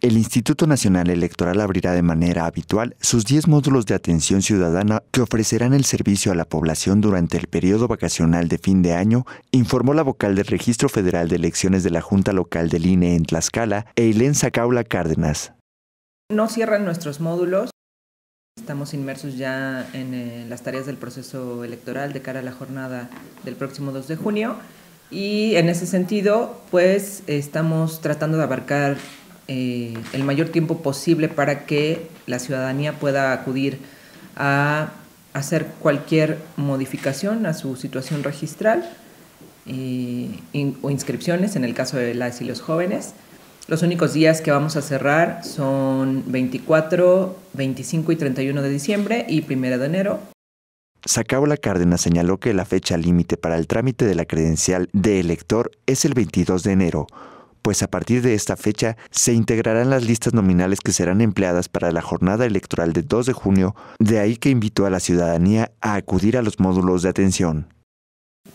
El Instituto Nacional Electoral abrirá de manera habitual sus 10 módulos de atención ciudadana que ofrecerán el servicio a la población durante el periodo vacacional de fin de año, informó la vocal del Registro Federal de Elecciones de la Junta Local del INE en Tlaxcala, Eileen Zacaula Cárdenas. No cierran nuestros módulos. Estamos inmersos ya en eh, las tareas del proceso electoral de cara a la jornada del próximo 2 de junio. Y en ese sentido, pues estamos tratando de abarcar eh, el mayor tiempo posible para que la ciudadanía pueda acudir a hacer cualquier modificación a su situación registral eh, o inscripciones en el caso de las y los jóvenes. Los únicos días que vamos a cerrar son 24, 25 y 31 de diciembre y 1 de enero. La Cárdena señaló que la fecha límite para el trámite de la credencial de elector es el 22 de enero pues a partir de esta fecha se integrarán las listas nominales que serán empleadas para la jornada electoral de 2 de junio, de ahí que invito a la ciudadanía a acudir a los módulos de atención.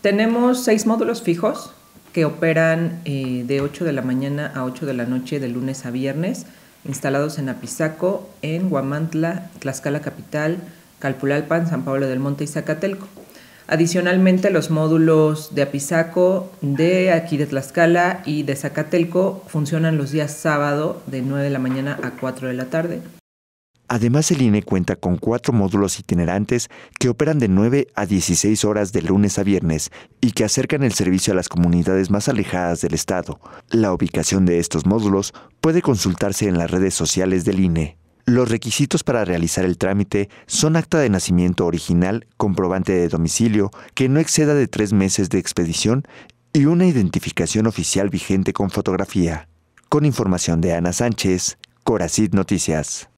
Tenemos seis módulos fijos que operan eh, de 8 de la mañana a 8 de la noche de lunes a viernes, instalados en Apizaco, en Huamantla, Tlaxcala Capital, Calpulalpan, San Pablo del Monte y Zacatelco. Adicionalmente, los módulos de Apizaco, de aquí de Tlaxcala y de Zacatelco funcionan los días sábado de 9 de la mañana a 4 de la tarde. Además, el INE cuenta con cuatro módulos itinerantes que operan de 9 a 16 horas de lunes a viernes y que acercan el servicio a las comunidades más alejadas del Estado. La ubicación de estos módulos puede consultarse en las redes sociales del INE. Los requisitos para realizar el trámite son acta de nacimiento original, comprobante de domicilio, que no exceda de tres meses de expedición y una identificación oficial vigente con fotografía. Con información de Ana Sánchez, Coracid Noticias.